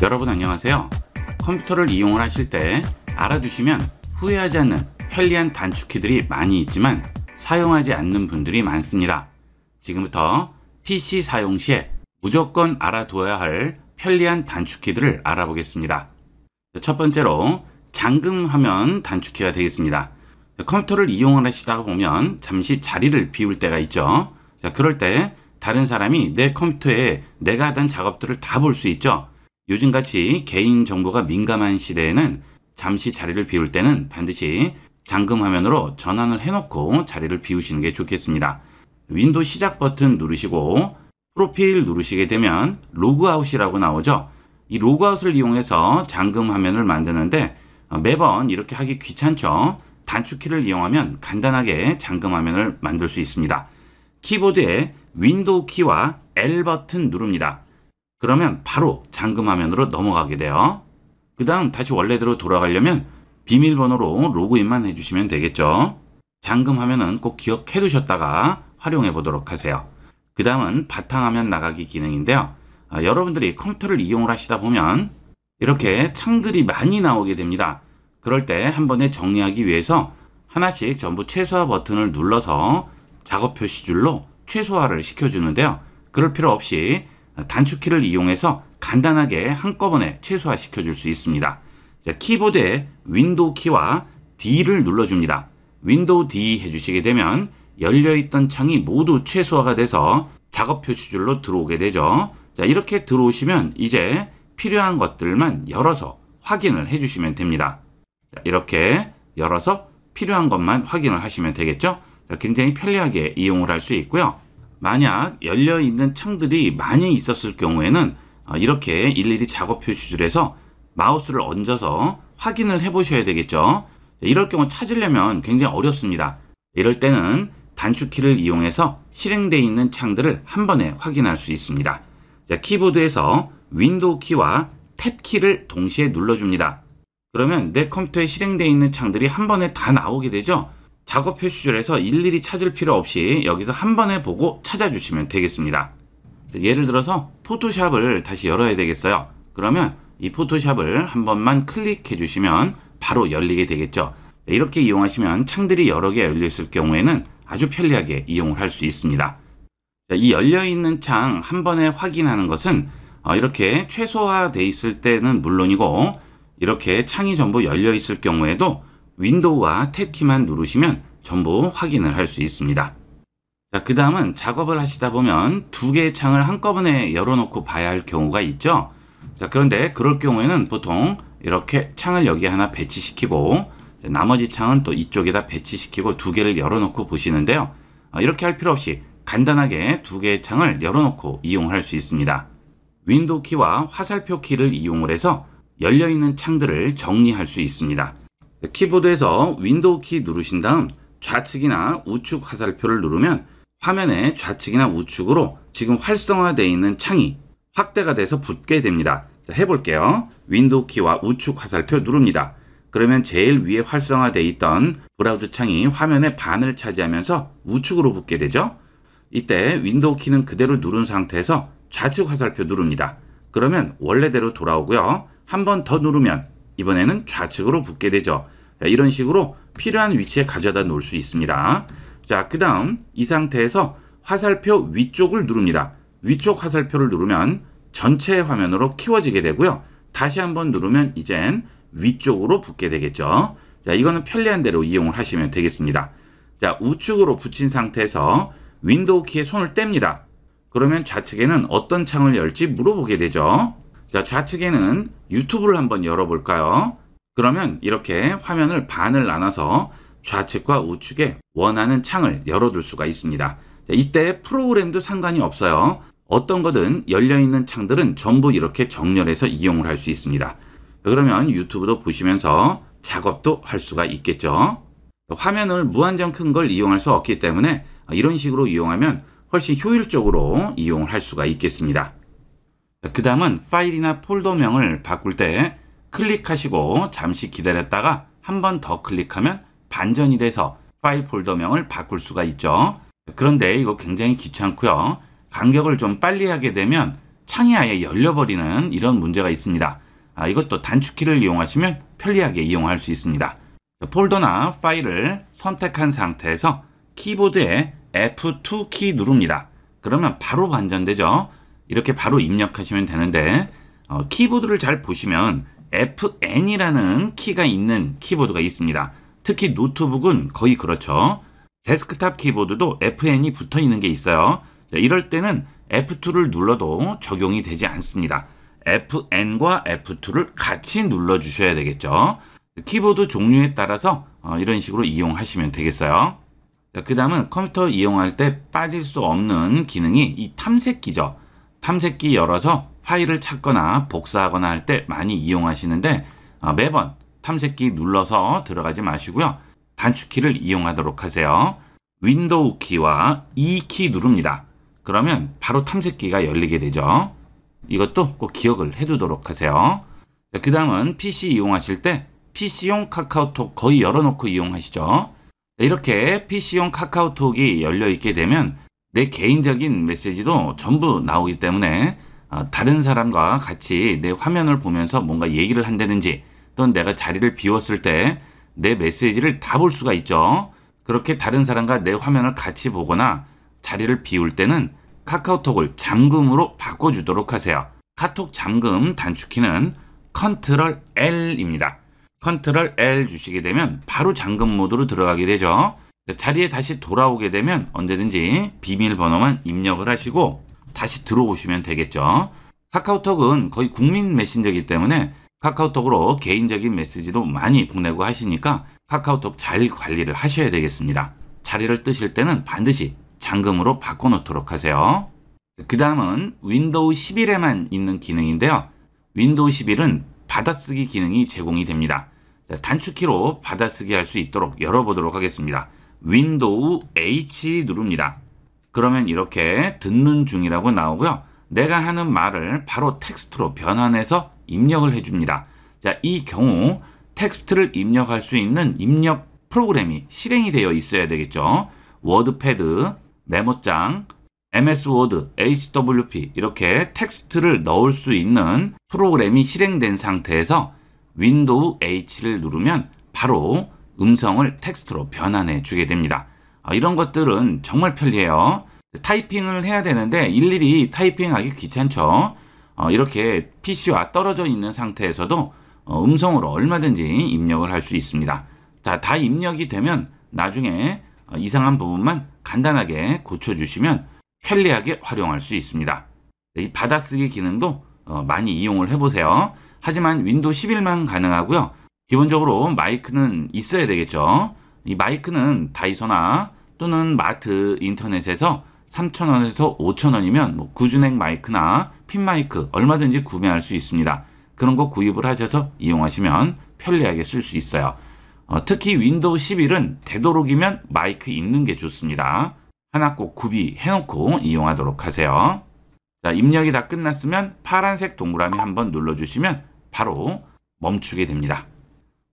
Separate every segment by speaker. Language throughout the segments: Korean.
Speaker 1: 여러분 안녕하세요. 컴퓨터를 이용을 하실 때 알아두시면 후회하지 않는 편리한 단축키들이 많이 있지만 사용하지 않는 분들이 많습니다. 지금부터 PC 사용 시에 무조건 알아두어야 할 편리한 단축키들을 알아보겠습니다. 첫 번째로 잠금 화면 단축키가 되겠습니다. 컴퓨터를 이용하시다 보면 잠시 자리를 비울 때가 있죠. 그럴 때 다른 사람이 내 컴퓨터에 내가 하던 작업들을 다 볼 수 있죠. 요즘같이 개인 정보가 민감한 시대에는 잠시 자리를 비울 때는 반드시 잠금 화면으로 전환을 해놓고 자리를 비우시는 게 좋겠습니다. 윈도우 시작 버튼 누르시고 프로필 누르시게 되면 로그아웃이라고 나오죠. 이 로그아웃을 이용해서 잠금 화면을 만드는데 어, 매번 이렇게 하기 귀찮죠. 단축키를 이용하면 간단하게 잠금 화면을 만들 수 있습니다. 키보드에 윈도우 키와 L 버튼 누릅니다. 그러면 바로 잠금 화면으로 넘어가게 돼요. 그 다음 다시 원래대로 돌아가려면 비밀번호로 로그인만 해주시면 되겠죠. 잠금 화면은 꼭 기억해 두셨다가 활용해 보도록 하세요. 그 다음은 바탕화면 나가기 기능인데요. 아, 여러분들이 컴퓨터를 이용을 하시다 보면 이렇게 창들이 많이 나오게 됩니다. 그럴 때 한 번에 정리하기 위해서 하나씩 전부 최소화 버튼을 눌러서 작업 표시줄로 최소화를 시켜주는데요. 그럴 필요 없이 단축키를 이용해서 간단하게 한꺼번에 최소화시켜 줄 수 있습니다. 키보드에 윈도우 키와 D를 눌러줍니다. 윈도우 D 해주시게 되면 열려있던 창이 모두 최소화가 돼서 작업 표시줄로 들어오게 되죠. 자 이렇게 들어오시면 이제 필요한 것들만 열어서 확인을 해주시면 됩니다. 이렇게 열어서 필요한 것만 확인을 하시면 되겠죠. 굉장히 편리하게 이용을 할 수 있고요. 만약 열려 있는 창들이 많이 있었을 경우에는 어, 이렇게 일일이 작업 표시줄 에서 마우스를 얹어서 확인을 해 보셔야 되겠죠 이럴 경우 찾으려면 굉장히 어렵습니다 이럴 때는 단축키를 이용해서 실행되어 있는 창들을 한 번에 확인할 수 있습니다 키보드에서 윈도우 키와 탭 키를 동시에 눌러줍니다 그러면 내 컴퓨터에 실행되어 있는 창들이 한 번에 다 나오게 되죠 작업 표시줄에서 일일이 찾을 필요 없이 여기서 한 번에 보고 찾아주시면 되겠습니다. 예를 들어서 포토샵을 다시 열어야 되겠어요. 그러면 이 포토샵을 한 번만 클릭해 주시면 바로 열리게 되겠죠. 네, 이렇게 이용하시면 창들이 여러 개 열려 있을 경우에는 아주 편리하게 이용을 할 수 있습니다. 이 열려있는 창 한 번에 확인하는 것은 어, 이렇게 최소화돼 있을 때는 물론이고 이렇게 창이 전부 열려 있을 경우에도 윈도우와 탭키만 누르시면 전부 확인을 할 수 있습니다. 자, 그 다음은 작업을 하시다 보면 두 개의 창을 한꺼번에 열어놓고 봐야 할 경우가 있죠. 자, 그런데 그럴 경우에는 보통 이렇게 창을 여기 하나 배치시키고 나머지 창은 또 이쪽에다 배치시키고 두 개를 열어놓고 보시는데요. 어, 이렇게 할 필요 없이 간단하게 두 개의 창을 열어놓고 이용할 수 있습니다. 윈도우 키와 화살표 키를 이용을 해서 열려있는 창들을 정리할 수 있습니다. 키보드에서 윈도우 키 누르신 다음 좌측이나 우측 화살표를 누르면 화면의 좌측이나 우측으로 지금 활성화되어 있는 창이 확대가 돼서 붙게 됩니다. 자, 해볼게요. 윈도우 키와 우측 화살표 누릅니다. 그러면 제일 위에 활성화되어 있던 브라우저 창이 화면의 반을 차지하면서 우측으로 붙게 되죠. 이때 윈도우 키는 그대로 누른 상태에서 좌측 화살표 누릅니다. 그러면 원래대로 돌아오고요. 한 번 더 누르면 이번에는 좌측으로 붙게 되죠. 이런 식으로 필요한 위치에 가져다 놓을 수 있습니다. 자, 그 다음 이 상태에서 화살표 위쪽을 누릅니다. 위쪽 화살표를 누르면 전체 화면으로 키워지게 되고요. 다시 한번 누르면 이젠 위쪽으로 붙게 되겠죠. 자, 이거는 편리한 대로 이용을 하시면 되겠습니다. 자, 우측으로 붙인 상태에서 윈도우 키에 손을 뗍니다. 그러면 좌측에는 어떤 창을 열지 물어보게 되죠. 자, 좌측에는 유튜브를 한번 열어볼까요? 그러면 이렇게 화면을 반을 나눠서 좌측과 우측에 원하는 창을 열어둘 수가 있습니다. 자, 이때 프로그램도 상관이 없어요. 어떤 거든 열려있는 창들은 전부 이렇게 정렬해서 이용을 할 수 있습니다. 그러면 유튜브도 보시면서 작업도 할 수가 있겠죠. 화면을 무한정 큰 걸 이용할 수 없기 때문에 이런 식으로 이용하면 훨씬 효율적으로 이용을 할 수가 있겠습니다. 그 다음은 파일이나 폴더명을 바꿀 때 클릭하시고 잠시 기다렸다가 한 번 더 클릭하면 반전이 돼서 파일 폴더명을 바꿀 수가 있죠. 그런데 이거 굉장히 귀찮고요. 간격을 좀 빨리 하게 되면 창이 아예 열려버리는 이런 문제가 있습니다. 아, 이것도 단축키를 이용하시면 편리하게 이용할 수 있습니다. 폴더나 파일을 선택한 상태에서 키보드에 F2 키 누릅니다. 그러면 바로 반전되죠. 이렇게 바로 입력하시면 되는데 어, 키보드를 잘 보시면 Fn이라는 키가 있는 키보드가 있습니다. 특히 노트북은 거의 그렇죠. 데스크탑 키보드도 Fn이 붙어 있는 게 있어요. 자, 이럴 때는 F2를 눌러도 적용이 되지 않습니다. Fn과 F2를 같이 눌러 주셔야 되겠죠. 키보드 종류에 따라서 어, 이런 식으로 이용하시면 되겠어요. 그 다음은 컴퓨터 이용할 때 빠질 수 없는 기능이 이 탐색기죠. 탐색기 열어서 파일을 찾거나 복사하거나 할 때 많이 이용하시는데 아, 매번 탐색기 눌러서 들어가지 마시고요. 단축키를 이용하도록 하세요. 윈도우 키와 E 키 누릅니다. 그러면 바로 탐색기가 열리게 되죠. 이것도 꼭 기억을 해두도록 하세요. 그 다음은 PC 이용하실 때 PC용 카카오톡 거의 열어놓고 이용하시죠. 이렇게 PC용 카카오톡이 열려있게 되면 내 개인적인 메시지도 전부 나오기 때문에 아, 다른 사람과 같이 내 화면을 보면서 뭔가 얘기를 한다든지 또는 내가 자리를 비웠을 때 내 메시지를 다 볼 수가 있죠. 그렇게 다른 사람과 내 화면을 같이 보거나 자리를 비울 때는 카카오톡을 잠금으로 바꿔주도록 하세요. 카톡 잠금 단축키는 컨트롤 L입니다. 컨트롤 L 주시게 되면 바로 잠금 모드로 들어가게 되죠. 자리에 다시 돌아오게 되면 언제든지 비밀번호만 입력을 하시고 다시 들어오시면 되겠죠. 카카오톡은 거의 국민 메신저이기 때문에 카카오톡으로 개인적인 메시지도 많이 보내고 하시니까 카카오톡 잘 관리를 하셔야 되겠습니다. 자리를 뜨실 때는 반드시 잠금으로 바꿔놓도록 하세요. 그 다음은 윈도우 11에만 있는 기능인데요. 윈도우 11은 받아쓰기 기능이 제공이 됩니다. 단축키로 받아쓰기 할 수 있도록 열어보도록 하겠습니다. 윈도우 H 누릅니다. 그러면 이렇게 듣는 중이라고 나오고요. 내가 하는 말을 바로 텍스트로 변환해서 입력을 해줍니다. 자, 이 경우 텍스트를 입력할 수 있는 입력 프로그램이 실행이 되어 있어야 되겠죠. 워드패드, 메모장, MS 워드, HWP 이렇게 텍스트를 넣을 수 있는 프로그램이 실행된 상태에서 윈도우 H를 누르면 바로 음성을 텍스트로 변환해 주게 됩니다. 아, 이런 것들은 정말 편리해요. 타이핑을 해야 되는데 일일이 타이핑하기 귀찮죠. 어, 이렇게 PC와 떨어져 있는 상태에서도 어, 음성으로 얼마든지 입력을 할 수 있습니다. 자, 다 입력이 되면 나중에 어, 이상한 부분만 간단하게 고쳐주시면 편리하게 활용할 수 있습니다. 이 받아쓰기 기능도 많이 이용을 해보세요. 하지만 윈도우 11만 가능하고요. 기본적으로 마이크는 있어야 되겠죠. 이 마이크는 다이소나 또는 마트 인터넷에서 3,000원에서 5,000원이면 뭐구준행 마이크나 핀 마이크 얼마든지 구매할 수 있습니다. 그런 거 구입을 하셔서 이용하시면 편리하게 쓸 수 있어요. 어, 특히 윈도우 11은 되도록이면 마이크 있는 게 좋습니다. 하나 꼭 구비해놓고 이용하도록 하세요. 자, 입력이 다 끝났으면 파란색 동그라미 한번 눌러주시면 바로 멈추게 됩니다.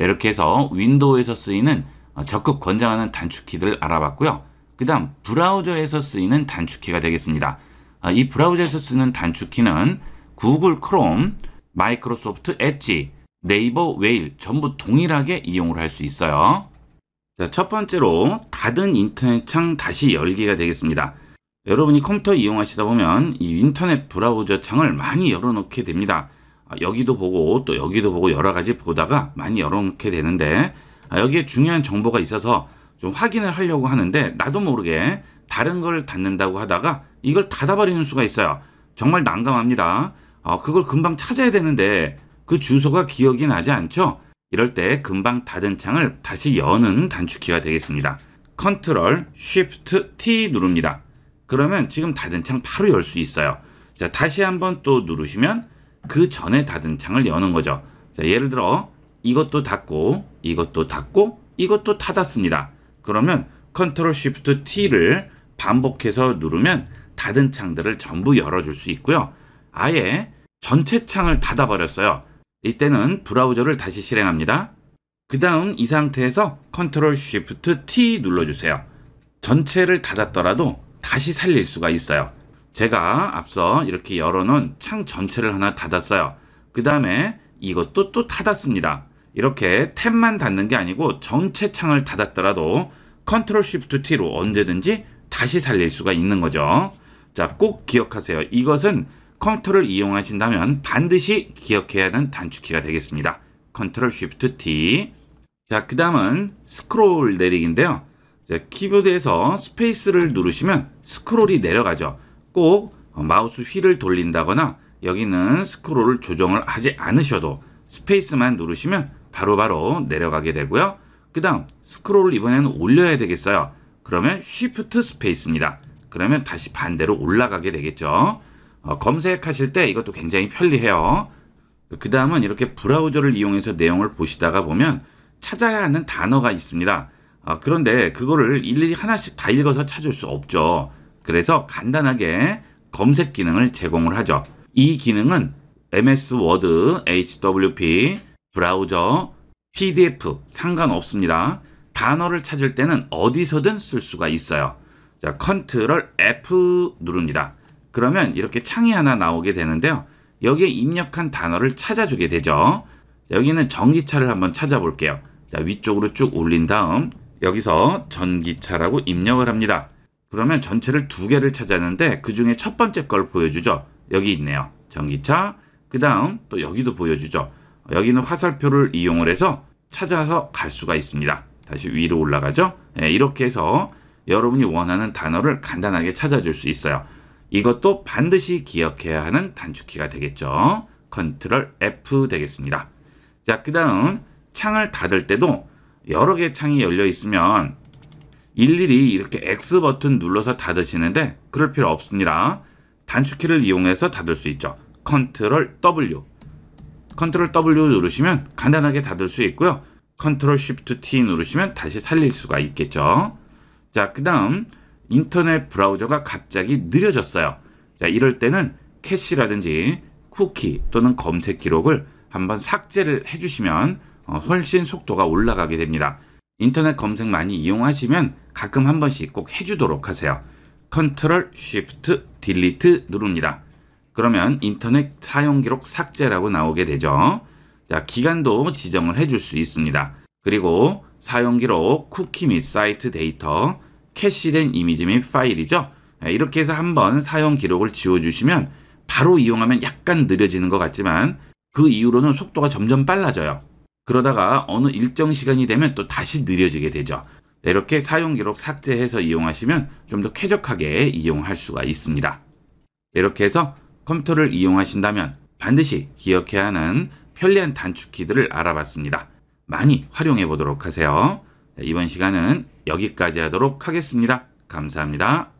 Speaker 1: 이렇게 해서 윈도우에서 쓰이는 어, 적극 권장하는 단축키들 알아봤고요. 그 다음 브라우저에서 쓰이는 단축키가 되겠습니다. 아, 이 브라우저에서 쓰는 단축키는 구글 크롬, 마이크로소프트 엣지, 네이버 웨일 전부 동일하게 이용을 할 수 있어요. 자, 첫 번째로 닫은 인터넷 창 다시 열기가 되겠습니다. 여러분이 컴퓨터 이용하시다 보면 이 인터넷 브라우저 창을 많이 열어놓게 됩니다. 아, 여기도 보고 또 여기도 보고 여러 가지 보다가 많이 이렇게 되는데 아, 여기에 중요한 정보가 있어서 좀 확인을 하려고 하는데 나도 모르게 다른 걸 닫는다고 하다가 이걸 닫아버리는 수가 있어요. 정말 난감합니다. 아, 그걸 금방 찾아야 되는데 그 주소가 기억이 나지 않죠? 이럴 때 금방 닫은 창을 다시 여는 단축키가 되겠습니다. 컨트롤 쉬프트 T 누릅니다. 그러면 지금 닫은 창 바로 열 수 있어요. 자, 다시 한번 또 누르시면 그 전에 닫은 창을 여는 거죠. 자, 예를 들어 어? 이것도 닫고 이것도 닫고 이것도 닫았습니다. 그러면 컨트롤 쉬프트 T를 반복해서 누르면 닫은 창들을 전부 열어줄 수 있고요. 아예 전체 창을 닫아버렸어요. 이때는 브라우저를 다시 실행합니다. 그 다음 이 상태에서 컨트롤 쉬프트 T 눌러주세요. 전체를 닫았더라도 다시 살릴 수가 있어요. 제가 앞서 이렇게 열어놓은 창 전체를 하나 닫았어요. 그 다음에 이것도 또 닫았습니다. 이렇게 탭만 닫는 게 아니고 전체 창을 닫았더라도 컨트롤 쉬프트 T로 언제든지 다시 살릴 수가 있는 거죠. 자, 꼭 기억하세요. 이것은 컴퓨터를 이용하신다면 반드시 기억해야 하는 단축키가 되겠습니다. 컨트롤 쉬프트 T 자, 그 다음은 스크롤 내리기인데요. 자, 키보드에서 스페이스를 누르시면 스크롤이 내려가죠. 꼭 마우스 휠을 돌린다거나 여기는 스크롤을 조정을 하지 않으셔도 스페이스만 누르시면 바로바로 바로 내려가게 되고요. 그 다음 스크롤을 이번에는 올려야 되겠어요. 그러면 쉬프트 스페이스입니다. 그러면 다시 반대로 올라가게 되겠죠. 어, 검색하실 때 이것도 굉장히 편리해요. 그 다음은 이렇게 브라우저를 이용해서 내용을 보시다가 보면 찾아야 하는 단어가 있습니다. 어, 그런데 그거를 일일이 하나씩 다 읽어서 찾을 수 없죠. 그래서 간단하게 검색 기능을 제공을 하죠. 이 기능은 MS 워드, HWP, 브라우저, PDF 상관없습니다. 단어를 찾을 때는 어디서든 쓸 수가 있어요. 자, 컨트롤 F 누릅니다. 그러면 이렇게 창이 하나 나오게 되는데요. 여기에 입력한 단어를 찾아주게 되죠. 여기는 전기차를 한번 찾아볼게요. 자, 위쪽으로 쭉 올린 다음 여기서 전기차라고 입력을 합니다. 그러면 전체를 두 개를 찾았는데 그 중에 첫 번째 걸 보여주죠. 여기 있네요. 전기차. 그 다음 또 여기도 보여주죠. 여기는 화살표를 이용을 해서 찾아서 갈 수가 있습니다. 다시 위로 올라가죠. 네, 이렇게 해서 여러분이 원하는 단어를 간단하게 찾아줄 수 있어요. 이것도 반드시 기억해야 하는 단축키가 되겠죠. 컨트롤 F 되겠습니다. 자, 그 다음 창을 닫을 때도 여러 개 창이 열려 있으면 일일이 이렇게 X 버튼 눌러서 닫으시는데 그럴 필요 없습니다. 단축키를 이용해서 닫을 수 있죠. 컨트롤 W 컨트롤 W 누르시면 간단하게 닫을 수 있고요. 컨트롤 쉬프트 T 누르시면 다시 살릴 수가 있겠죠. 자, 그 다음 인터넷 브라우저가 갑자기 느려졌어요. 자, 이럴 때는 캐시라든지 쿠키 또는 검색 기록을 한번 삭제를 해주시면 어, 훨씬 속도가 올라가게 됩니다. 인터넷 검색 많이 이용하시면 가끔 한 번씩 꼭 해주도록 하세요. 컨트롤 쉬프트 딜리트 누릅니다. 그러면 인터넷 사용 기록 삭제라고 나오게 되죠. 자, 기간도 지정을 해줄 수 있습니다. 그리고 사용 기록, 쿠키 및 사이트 데이터, 캐시된 이미지 및 파일이죠. 예, 이렇게 해서 한 번 사용 기록을 지워주시면 바로 이용하면 약간 느려지는 것 같지만 그 이후로는 속도가 점점 빨라져요. 그러다가 어느 일정 시간이 되면 또 다시 느려지게 되죠. 이렇게 사용 기록 삭제해서 이용하시면 좀 더 쾌적하게 이용할 수가 있습니다. 이렇게 해서 컴퓨터를 이용하신다면 반드시 기억해야 하는 편리한 단축키들을 알아봤습니다. 많이 활용해 보도록 하세요. 네, 이번 시간은 여기까지 하도록 하겠습니다. 감사합니다.